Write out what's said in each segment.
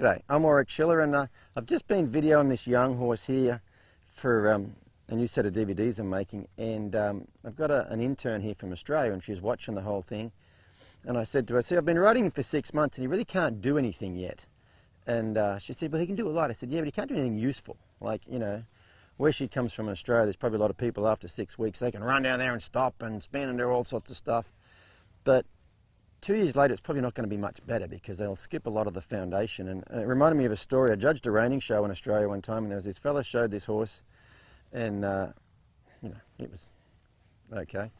G'day, I'm Warwick Schiller and uh, I've just been videoing this young horse here for um, a new set of DVDs I'm making and um, I've got a, an intern here from Australia and she's watching the whole thing and I said to her, see I've been riding him for six months and he really can't do anything yet and uh, she said, well he can do a lot. I said, yeah but he can't do anything useful like you know where she comes from in Australia there's probably a lot of people after six weeks they can run down there and stop and spin and do all sorts of stuff but two years later, it's probably not going to be much better because they'll skip a lot of the foundation. And uh, it reminded me of a story. I judged a reining show in Australia one time, and there was this fella showed this horse, and uh, you know it was okay.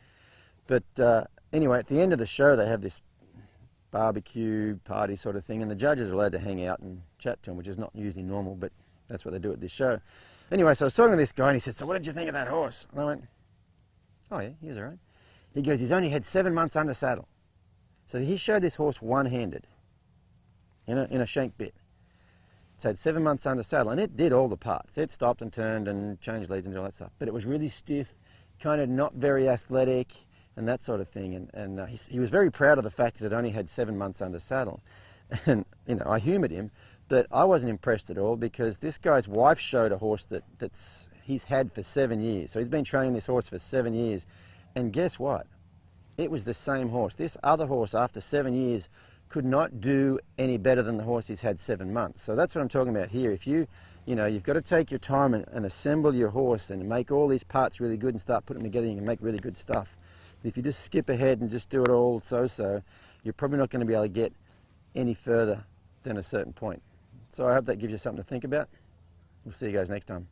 But uh, anyway, at the end of the show, they have this barbecue party sort of thing, and the judges are allowed to hang out and chat to him, which is not usually normal, but that's what they do at this show. Anyway, so I was talking to this guy, and he said, "So what did you think of that horse?" And I went, "Oh yeah, he was alright." He goes, "He's only had seven months under saddle." So he showed this horse one-handed in a, in a shank bit. It's had seven months under saddle, and it did all the parts. It stopped and turned and changed leads and all that stuff. But it was really stiff, kind of not very athletic, and that sort of thing. And, and uh, he, he, was very proud of the fact that it only had seven months under saddle. And, you know, I humoured him, but I wasn't impressed at all because this guy's wife showed a horse that, that's he's had for seven years. So he's been training this horse for seven years. And guess what? It was the same horse. This other horse, after seven years, could not do any better than the horse he's had seven months. So that's what I'm talking about here. If you, you know, you've got to take your time and, and assemble your horse and make all these parts really good and start putting them together, you can make really good stuff. But if you just skip ahead and just do it all so-so, you're probably not going to be able to get any further than a certain point. So I hope that gives you something to think about. We'll see you guys next time.